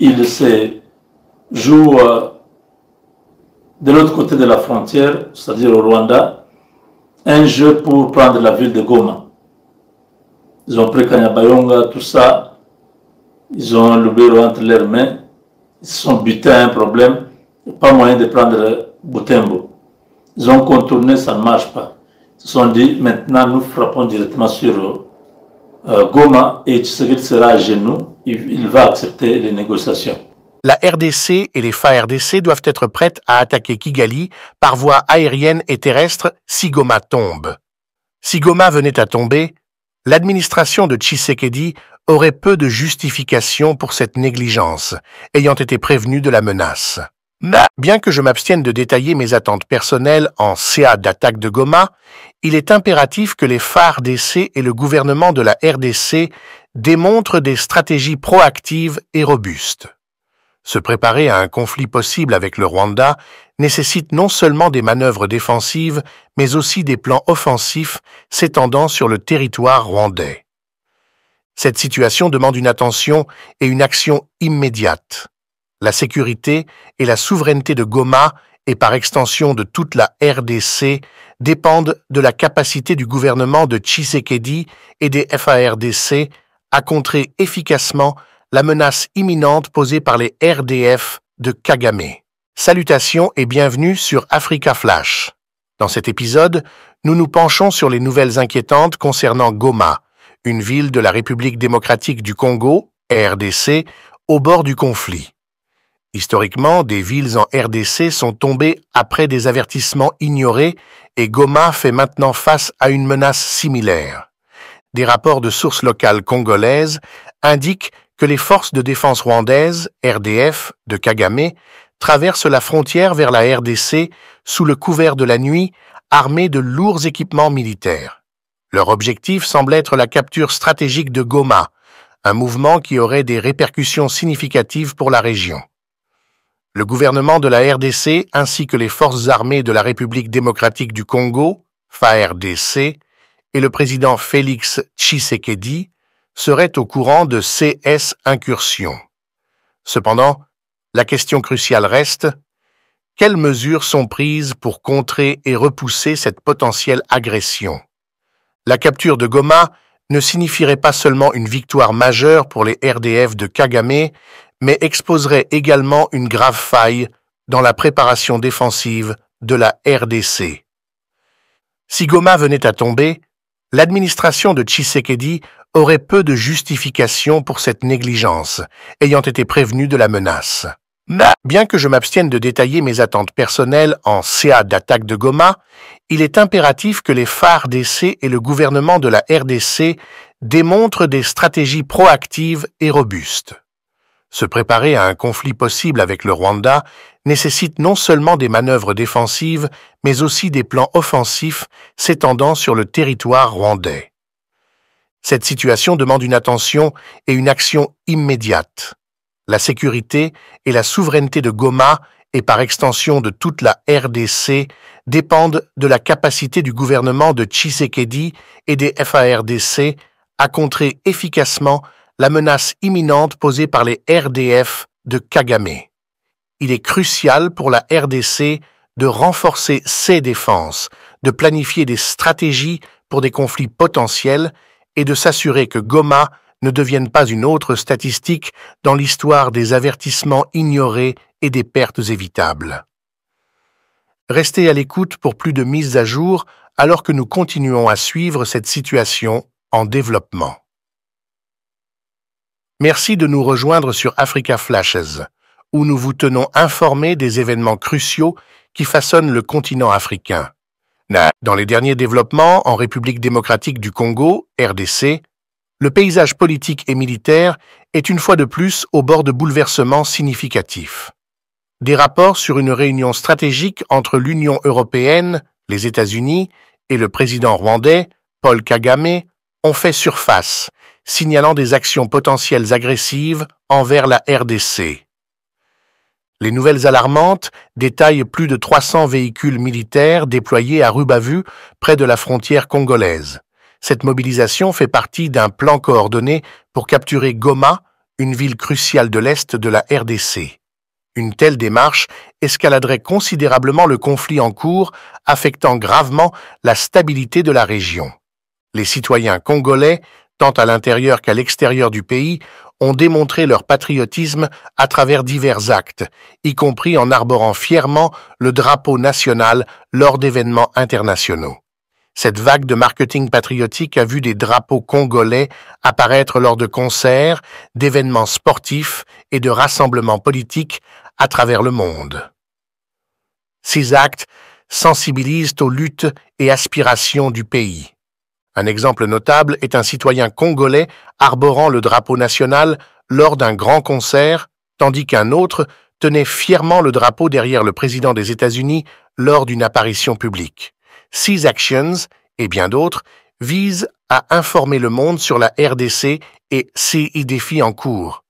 il se joue euh, de l'autre côté de la frontière, c'est-à-dire au Rwanda, un jeu pour prendre la ville de Goma. Ils ont pris Kanyabayonga, tout ça. Ils ont le bureau entre leurs mains. Ils se sont butés à un problème. Pas moyen de prendre euh, Butembo. Ils ont contourné, ça ne marche pas. Ils se sont dit, maintenant nous frappons directement sur euh, Goma et Tshisekedi sera à genoux il, va accepter les négociations. La RDC et les FARDC doivent être prêtes à attaquer Kigali par voie aérienne et terrestre si Goma tombe. Si Goma venait à tomber, l'administration de Tshisekedi aurait peu de justification pour cette négligence, ayant été prévenue de la menace. Bien que je m'abstienne de détailler mes attentes personnelles en CA d'attaque de Goma, il est impératif que les phares d'essai et le gouvernement de la RDC démontrent des stratégies proactives et robustes. Se préparer à un conflit possible avec le Rwanda nécessite non seulement des manœuvres défensives, mais aussi des plans offensifs s'étendant sur le territoire rwandais. Cette situation demande une attention et une action immédiate la sécurité et la souveraineté de Goma et par extension de toute la RDC dépendent de la capacité du gouvernement de Tshisekedi et des FARDC à contrer efficacement la menace imminente posée par les RDF de Kagame. Salutations et bienvenue sur Africa Flash. Dans cet épisode, nous nous penchons sur les nouvelles inquiétantes concernant Goma, une ville de la République démocratique du Congo, RDC, au bord du conflit. Historiquement, des villes en RDC sont tombées après des avertissements ignorés et Goma fait maintenant face à une menace similaire. Des rapports de sources locales congolaises indiquent que les forces de défense rwandaises, RDF, de Kagame, traversent la frontière vers la RDC sous le couvert de la nuit, armées de lourds équipements militaires. Leur objectif semble être la capture stratégique de Goma, un mouvement qui aurait des répercussions significatives pour la région le gouvernement de la RDC ainsi que les forces armées de la République démocratique du Congo, FARDC, et le président Félix Tshisekedi seraient au courant de CS incursions. Cependant, la question cruciale reste quelles mesures sont prises pour contrer et repousser cette potentielle agression La capture de Goma ne signifierait pas seulement une victoire majeure pour les RDF de Kagame, mais exposerait également une grave faille dans la préparation défensive de la RDC. Si Goma venait à tomber, l'administration de Tshisekedi aurait peu de justification pour cette négligence, ayant été prévenue de la menace. Bien que je m'abstienne de détailler mes attentes personnelles en CA d'attaque de Goma, il est impératif que les phares d'essai et le gouvernement de la RDC démontrent des stratégies proactives et robustes. Se préparer à un conflit possible avec le Rwanda nécessite non seulement des manœuvres défensives, mais aussi des plans offensifs s'étendant sur le territoire rwandais. Cette situation demande une attention et une action immédiate. La sécurité et la souveraineté de Goma et par extension de toute la RDC dépendent de la capacité du gouvernement de Tshisekedi et des FARDC à contrer efficacement la menace imminente posée par les RDF de Kagame. Il est crucial pour la RDC de renforcer ses défenses, de planifier des stratégies pour des conflits potentiels et de s'assurer que Goma ne devienne pas une autre statistique dans l'histoire des avertissements ignorés et des pertes évitables. Restez à l'écoute pour plus de mises à jour alors que nous continuons à suivre cette situation en développement. Merci de nous rejoindre sur Africa Flashes, où nous vous tenons informés des événements cruciaux qui façonnent le continent africain. Dans les derniers développements en République démocratique du Congo, RDC, le paysage politique et militaire est une fois de plus au bord de bouleversements significatifs. Des rapports sur une réunion stratégique entre l'Union européenne, les États-Unis et le président rwandais, Paul Kagame, ont fait surface, signalant des actions potentielles agressives envers la RDC. Les nouvelles alarmantes détaillent plus de 300 véhicules militaires déployés à Rubavu, près de la frontière congolaise. Cette mobilisation fait partie d'un plan coordonné pour capturer Goma, une ville cruciale de l'Est de la RDC. Une telle démarche escaladerait considérablement le conflit en cours, affectant gravement la stabilité de la région. Les citoyens congolais, tant à l'intérieur qu'à l'extérieur du pays, ont démontré leur patriotisme à travers divers actes, y compris en arborant fièrement le drapeau national lors d'événements internationaux. Cette vague de marketing patriotique a vu des drapeaux congolais apparaître lors de concerts, d'événements sportifs et de rassemblements politiques à travers le monde. Ces actes sensibilisent aux luttes et aspirations du pays. Un exemple notable est un citoyen congolais arborant le drapeau national lors d'un grand concert, tandis qu'un autre tenait fièrement le drapeau derrière le président des États-Unis lors d'une apparition publique. Six Actions, et bien d'autres, visent à informer le monde sur la RDC et ses défis en cours.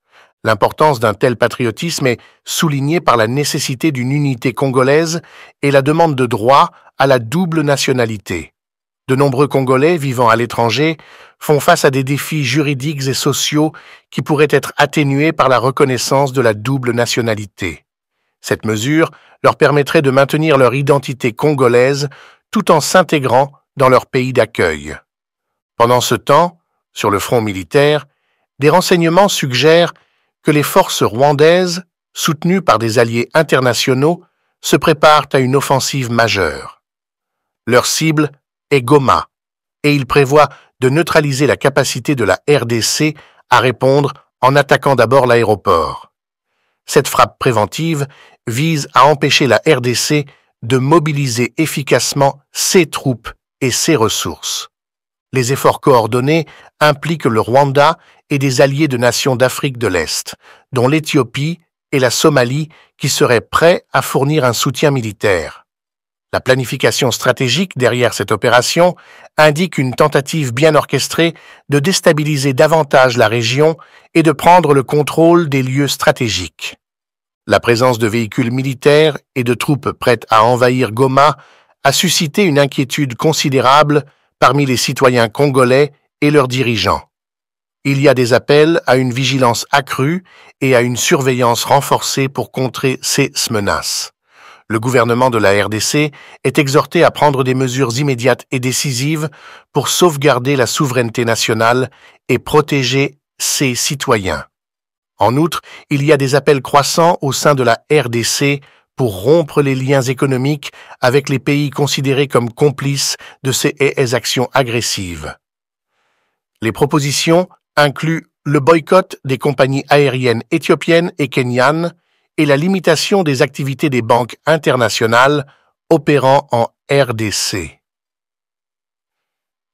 L'importance d'un tel patriotisme est soulignée par la nécessité d'une unité congolaise et la demande de droit à la double nationalité. De nombreux Congolais vivant à l'étranger font face à des défis juridiques et sociaux qui pourraient être atténués par la reconnaissance de la double nationalité. Cette mesure leur permettrait de maintenir leur identité congolaise tout en s'intégrant dans leur pays d'accueil. Pendant ce temps, sur le front militaire, des renseignements suggèrent que les forces rwandaises, soutenues par des alliés internationaux, se préparent à une offensive majeure. Leur cible et Goma, et il prévoit de neutraliser la capacité de la RDC à répondre en attaquant d'abord l'aéroport. Cette frappe préventive vise à empêcher la RDC de mobiliser efficacement ses troupes et ses ressources. Les efforts coordonnés impliquent le Rwanda et des alliés de nations d'Afrique de l'Est, dont l'Éthiopie et la Somalie qui seraient prêts à fournir un soutien militaire. La planification stratégique derrière cette opération indique une tentative bien orchestrée de déstabiliser davantage la région et de prendre le contrôle des lieux stratégiques. La présence de véhicules militaires et de troupes prêtes à envahir Goma a suscité une inquiétude considérable parmi les citoyens congolais et leurs dirigeants. Il y a des appels à une vigilance accrue et à une surveillance renforcée pour contrer ces menaces le gouvernement de la RDC est exhorté à prendre des mesures immédiates et décisives pour sauvegarder la souveraineté nationale et protéger ses citoyens. En outre, il y a des appels croissants au sein de la RDC pour rompre les liens économiques avec les pays considérés comme complices de ces actions agressives. Les propositions incluent le boycott des compagnies aériennes éthiopiennes et kenyanes, et la limitation des activités des banques internationales opérant en RDC.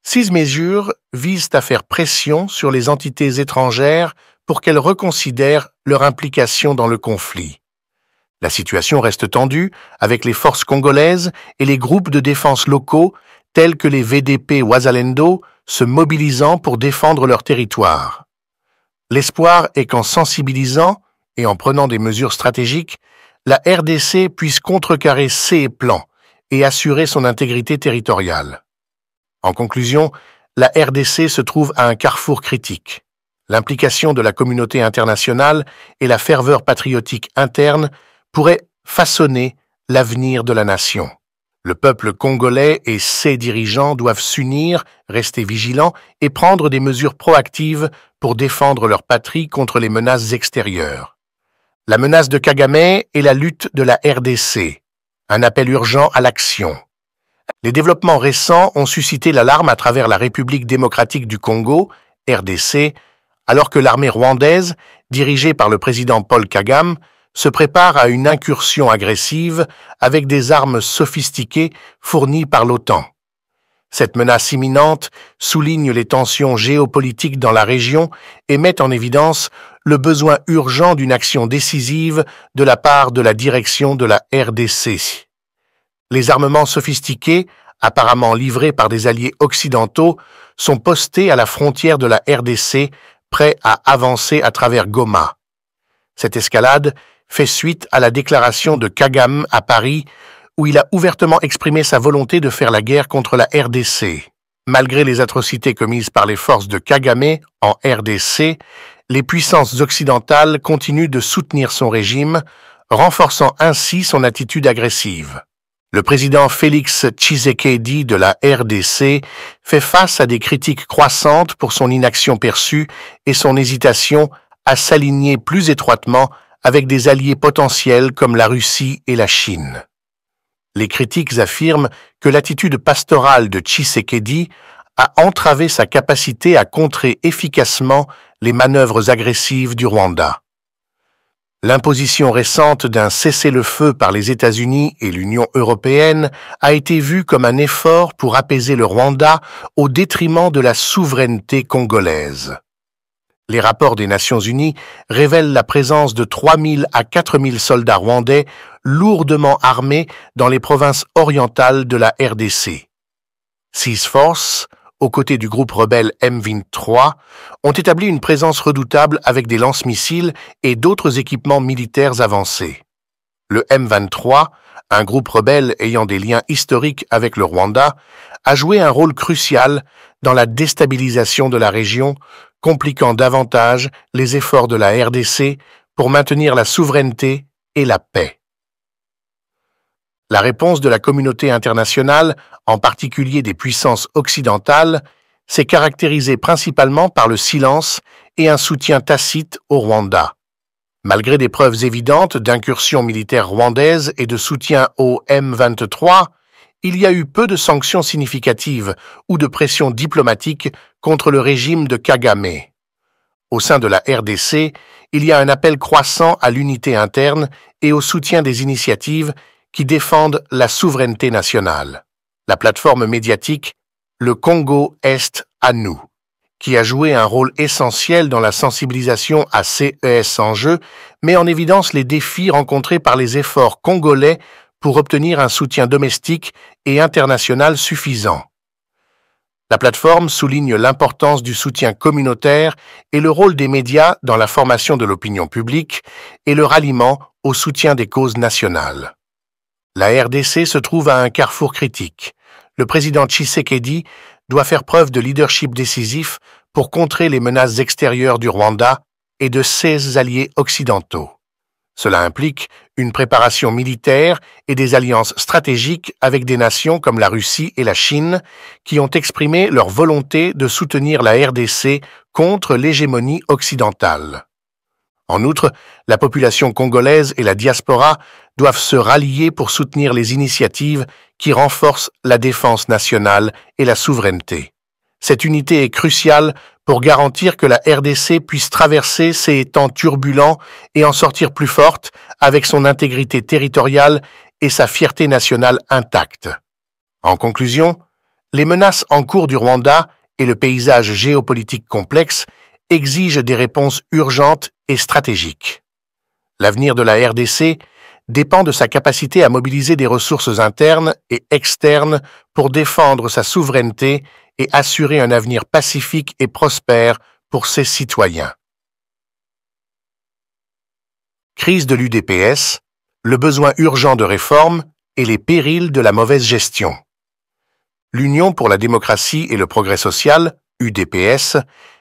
Ces mesures visent à faire pression sur les entités étrangères pour qu'elles reconsidèrent leur implication dans le conflit. La situation reste tendue avec les forces congolaises et les groupes de défense locaux tels que les VDP Wazalendo se mobilisant pour défendre leur territoire. L'espoir est qu'en sensibilisant, en prenant des mesures stratégiques, la RDC puisse contrecarrer ses plans et assurer son intégrité territoriale. En conclusion, la RDC se trouve à un carrefour critique. L'implication de la communauté internationale et la ferveur patriotique interne pourraient façonner l'avenir de la nation. Le peuple congolais et ses dirigeants doivent s'unir, rester vigilants et prendre des mesures proactives pour défendre leur patrie contre les menaces extérieures la menace de Kagame et la lutte de la RDC, un appel urgent à l'action. Les développements récents ont suscité l'alarme à travers la République démocratique du Congo, RDC, alors que l'armée rwandaise, dirigée par le président Paul Kagame, se prépare à une incursion agressive avec des armes sophistiquées fournies par l'OTAN. Cette menace imminente souligne les tensions géopolitiques dans la région et met en évidence le besoin urgent d'une action décisive de la part de la direction de la RDC. Les armements sophistiqués, apparemment livrés par des alliés occidentaux, sont postés à la frontière de la RDC, prêts à avancer à travers Goma. Cette escalade fait suite à la déclaration de Kagame à Paris, où il a ouvertement exprimé sa volonté de faire la guerre contre la RDC. Malgré les atrocités commises par les forces de Kagame en RDC, les puissances occidentales continuent de soutenir son régime, renforçant ainsi son attitude agressive. Le président Félix Tshisekedi de la RDC fait face à des critiques croissantes pour son inaction perçue et son hésitation à s'aligner plus étroitement avec des alliés potentiels comme la Russie et la Chine. Les critiques affirment que l'attitude pastorale de Tshisekedi a entravé sa capacité à contrer efficacement les manœuvres agressives du Rwanda. L'imposition récente d'un cessez-le-feu par les États-Unis et l'Union européenne a été vue comme un effort pour apaiser le Rwanda au détriment de la souveraineté congolaise. Les rapports des Nations Unies révèlent la présence de 000 à 000 soldats rwandais lourdement armés dans les provinces orientales de la RDC. Six forces aux côtés du groupe rebelle M23, ont établi une présence redoutable avec des lance-missiles et d'autres équipements militaires avancés. Le M23, un groupe rebelle ayant des liens historiques avec le Rwanda, a joué un rôle crucial dans la déstabilisation de la région, compliquant davantage les efforts de la RDC pour maintenir la souveraineté et la paix. La réponse de la communauté internationale, en particulier des puissances occidentales, s'est caractérisée principalement par le silence et un soutien tacite au Rwanda. Malgré des preuves évidentes d'incursions militaires rwandaises et de soutien au M23, il y a eu peu de sanctions significatives ou de pression diplomatique contre le régime de Kagame. Au sein de la RDC, il y a un appel croissant à l'unité interne et au soutien des initiatives qui défendent la souveraineté nationale. La plateforme médiatique Le Congo Est à nous, qui a joué un rôle essentiel dans la sensibilisation à CES en jeu, met en évidence les défis rencontrés par les efforts congolais pour obtenir un soutien domestique et international suffisant. La plateforme souligne l'importance du soutien communautaire et le rôle des médias dans la formation de l'opinion publique et le ralliement au soutien des causes nationales. La RDC se trouve à un carrefour critique. Le président Tshisekedi doit faire preuve de leadership décisif pour contrer les menaces extérieures du Rwanda et de ses alliés occidentaux. Cela implique une préparation militaire et des alliances stratégiques avec des nations comme la Russie et la Chine qui ont exprimé leur volonté de soutenir la RDC contre l'hégémonie occidentale. En outre, la population congolaise et la diaspora doivent se rallier pour soutenir les initiatives qui renforcent la défense nationale et la souveraineté. Cette unité est cruciale pour garantir que la RDC puisse traverser ces temps turbulents et en sortir plus forte avec son intégrité territoriale et sa fierté nationale intacte. En conclusion, les menaces en cours du Rwanda et le paysage géopolitique complexe exige des réponses urgentes et stratégiques. L'avenir de la RDC dépend de sa capacité à mobiliser des ressources internes et externes pour défendre sa souveraineté et assurer un avenir pacifique et prospère pour ses citoyens. Crise de l'UDPS, le besoin urgent de réformes et les périls de la mauvaise gestion. L'Union pour la démocratie et le progrès social, UDPS,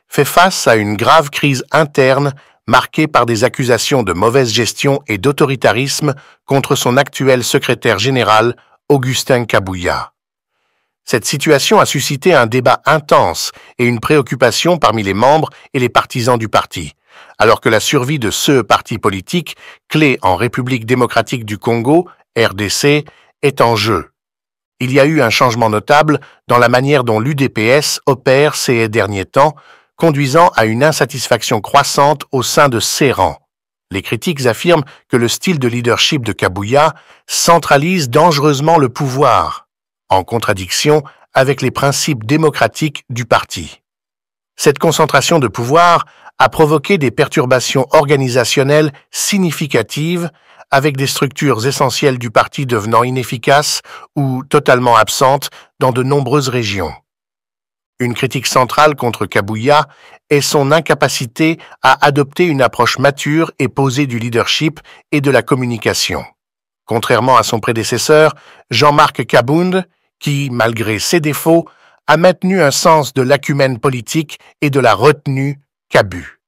fait face à une grave crise interne marquée par des accusations de mauvaise gestion et d'autoritarisme contre son actuel secrétaire général, Augustin Kabouya. Cette situation a suscité un débat intense et une préoccupation parmi les membres et les partisans du parti, alors que la survie de ce parti politique, clé en République démocratique du Congo, RDC, est en jeu. Il y a eu un changement notable dans la manière dont l'UDPS opère ces derniers temps, conduisant à une insatisfaction croissante au sein de ses rangs. Les critiques affirment que le style de leadership de Kabuya centralise dangereusement le pouvoir, en contradiction avec les principes démocratiques du parti. Cette concentration de pouvoir a provoqué des perturbations organisationnelles significatives avec des structures essentielles du parti devenant inefficaces ou totalement absentes dans de nombreuses régions. Une critique centrale contre Kabuya est son incapacité à adopter une approche mature et posée du leadership et de la communication. Contrairement à son prédécesseur, Jean-Marc Kabound, qui, malgré ses défauts, a maintenu un sens de l'acumène politique et de la retenue Kabu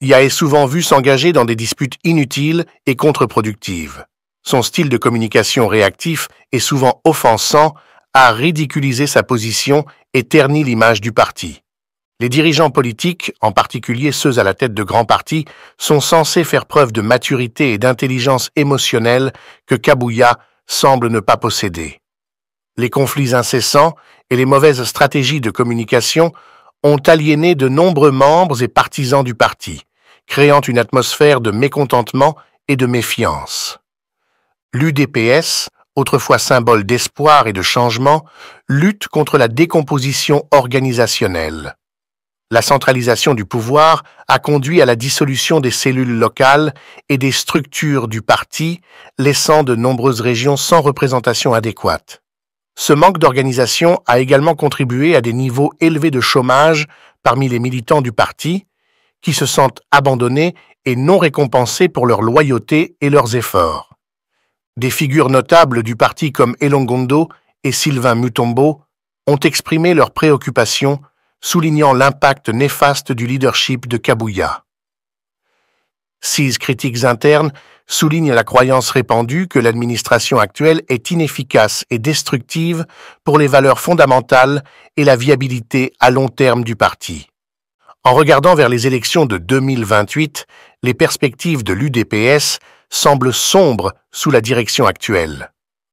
Ya est souvent vu s'engager dans des disputes inutiles et contre-productives. Son style de communication réactif est souvent offensant a ridiculisé sa position et terni l'image du parti. Les dirigeants politiques, en particulier ceux à la tête de grands partis, sont censés faire preuve de maturité et d'intelligence émotionnelle que Kabouya semble ne pas posséder. Les conflits incessants et les mauvaises stratégies de communication ont aliéné de nombreux membres et partisans du parti, créant une atmosphère de mécontentement et de méfiance. L'UDPS, autrefois symbole d'espoir et de changement, lutte contre la décomposition organisationnelle. La centralisation du pouvoir a conduit à la dissolution des cellules locales et des structures du parti, laissant de nombreuses régions sans représentation adéquate. Ce manque d'organisation a également contribué à des niveaux élevés de chômage parmi les militants du parti, qui se sentent abandonnés et non récompensés pour leur loyauté et leurs efforts. Des figures notables du parti comme Elongondo et Sylvain Mutombo ont exprimé leurs préoccupations, soulignant l'impact néfaste du leadership de Kabuya. Six critiques internes soulignent la croyance répandue que l'administration actuelle est inefficace et destructive pour les valeurs fondamentales et la viabilité à long terme du parti. En regardant vers les élections de 2028, les perspectives de l'UDPS semble sombre sous la direction actuelle.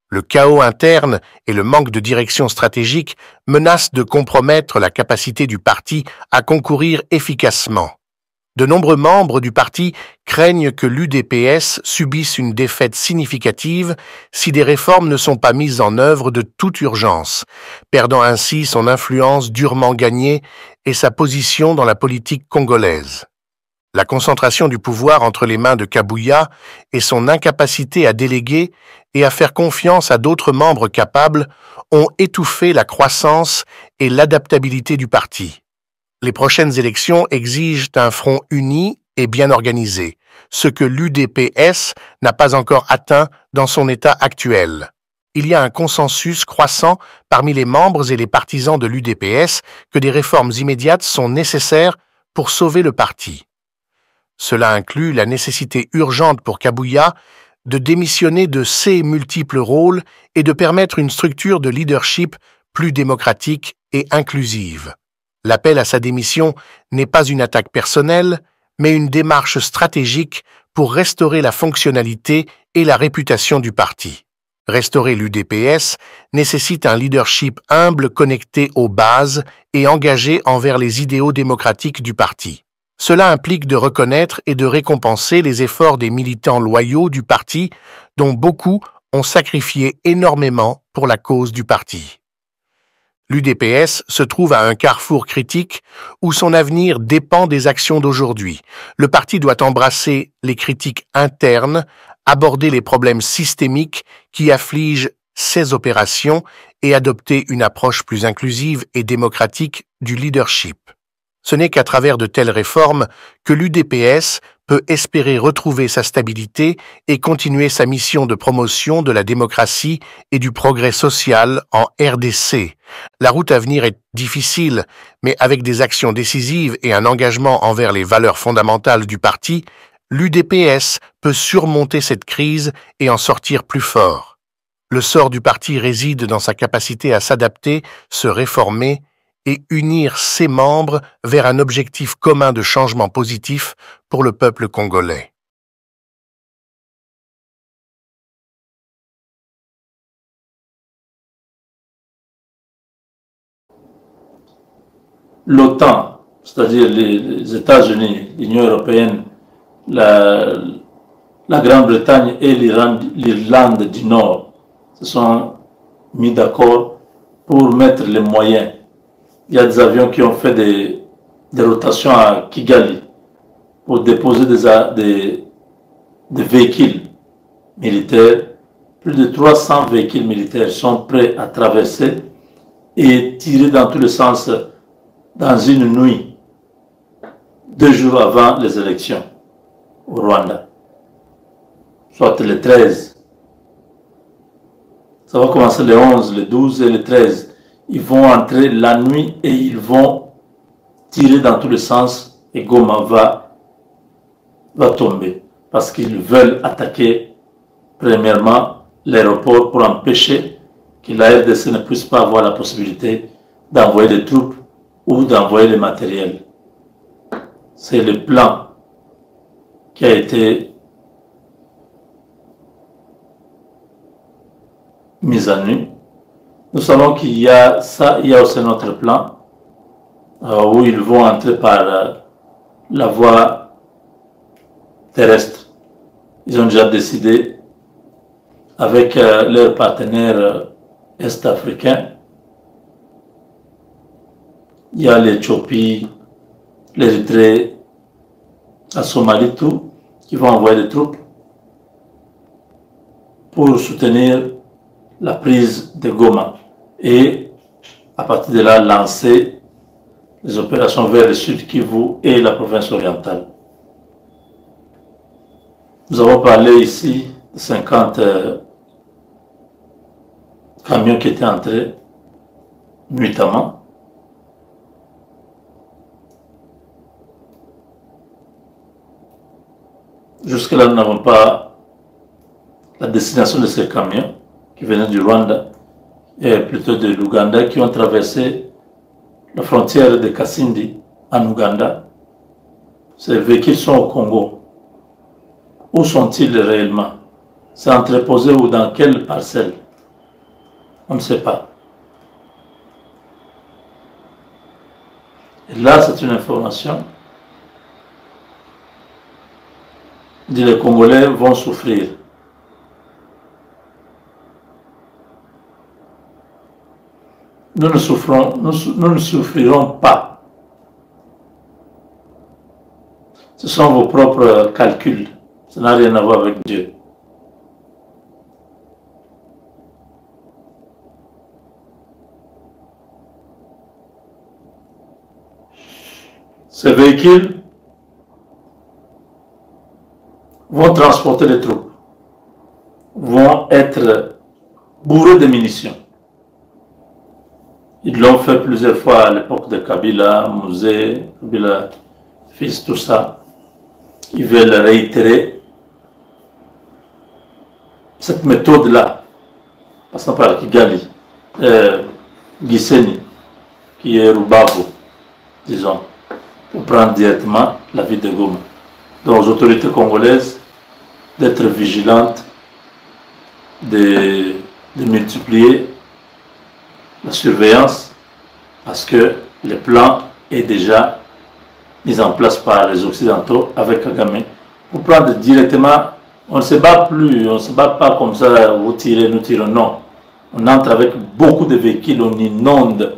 Le chaos interne et le manque de direction stratégique menacent de compromettre la capacité du parti à concourir efficacement. De nombreux membres du parti craignent que l'UDPS subisse une défaite significative si des réformes ne sont pas mises en œuvre de toute urgence, perdant ainsi son influence durement gagnée et sa position dans la politique congolaise. La concentration du pouvoir entre les mains de Kabuya et son incapacité à déléguer et à faire confiance à d'autres membres capables ont étouffé la croissance et l'adaptabilité du parti. Les prochaines élections exigent un front uni et bien organisé, ce que l'UDPS n'a pas encore atteint dans son état actuel. Il y a un consensus croissant parmi les membres et les partisans de l'UDPS que des réformes immédiates sont nécessaires pour sauver le parti. Cela inclut la nécessité urgente pour Kabuya de démissionner de ses multiples rôles et de permettre une structure de leadership plus démocratique et inclusive. L'appel à sa démission n'est pas une attaque personnelle, mais une démarche stratégique pour restaurer la fonctionnalité et la réputation du parti. Restaurer l'UDPS nécessite un leadership humble connecté aux bases et engagé envers les idéaux démocratiques du parti. Cela implique de reconnaître et de récompenser les efforts des militants loyaux du parti, dont beaucoup ont sacrifié énormément pour la cause du parti. L'UDPS se trouve à un carrefour critique où son avenir dépend des actions d'aujourd'hui. Le parti doit embrasser les critiques internes, aborder les problèmes systémiques qui affligent ses opérations et adopter une approche plus inclusive et démocratique du leadership. Ce n'est qu'à travers de telles réformes que l'UDPS peut espérer retrouver sa stabilité et continuer sa mission de promotion de la démocratie et du progrès social en RDC. La route à venir est difficile, mais avec des actions décisives et un engagement envers les valeurs fondamentales du parti, l'UDPS peut surmonter cette crise et en sortir plus fort. Le sort du parti réside dans sa capacité à s'adapter, se réformer et unir ses membres vers un objectif commun de changement positif pour le peuple congolais. l'OTAN, c'est-à-dire les, États-Unis, l'Union européenne, la Grande-Bretagne et l'Irlande du Nord se sont mis d'accord pour mettre les moyens il y a des avions qui ont fait des, rotations à Kigali pour déposer des, véhicules militaires. Plus de 300 véhicules militaires sont prêts à traverser et tirer dans tous les sens dans une nuit, deux jours avant les élections au Rwanda, soit le 13. Ça va commencer le 11, le 12 et le 13 ils vont entrer la nuit et ils vont tirer dans tous les sens et Goma va, va tomber parce qu'ils veulent attaquer premièrement l'aéroport pour empêcher que la RDC ne puisse pas avoir la possibilité d'envoyer des troupes ou d'envoyer des matériels. C'est le plan qui a été mis en nu nous savons qu'il y a ça, il y a aussi notre plan euh, où ils vont entrer par euh, la voie terrestre. Ils ont déjà décidé avec euh, leurs partenaires est-africains. Il y a l'Éthiopie, l'Érythrée, la Somalie, tout, qui vont envoyer des troupes pour soutenir la prise de Goma et à partir de là lancer les opérations vers le sud Kivu et la province orientale. Nous avons parlé ici de 50 euh, camions qui étaient entrés nuitamment. Jusque-là, nous n'avons pas la destination de ces camions qui venaient du Rwanda et plutôt de l'Ouganda, qui ont traversé la frontière de Kassindi en Ouganda. Ces véhicules sont au Congo. Où sont-ils réellement C'est entreposé ou dans quelle parcelle On ne sait pas. Et là, c'est une information les Congolais vont souffrir. nous ne souffrirons pas. Ce sont vos propres calculs. Ça n'a rien à voir avec Dieu. Ces véhicules vont transporter les troupes, vont être bourrés de munitions. Ils l'ont fait plusieurs fois à l'époque de Kabila, Mouzé, Kabila, fils, tout ça. Ils veulent réitérer cette méthode-là, parle de Kigali, euh, qui est Rubago, disons, pour prendre directement la vie de Goma. Donc, aux autorités congolaises d'être vigilantes, de multiplier la surveillance, parce que le plan est déjà mis en place par les Occidentaux avec Kagame. Pour prendre directement, on ne se bat plus, on ne se bat pas comme ça, vous tirez, nous tirons, non. On entre avec beaucoup de véhicules, on inonde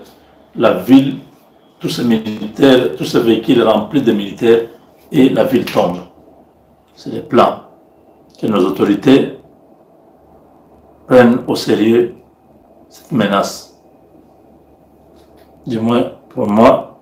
la ville, tous ces militaires, tous ces véhicules remplis de militaires, et la ville tombe. C'est le plan que nos autorités prennent au sérieux cette menace du moins pour moi,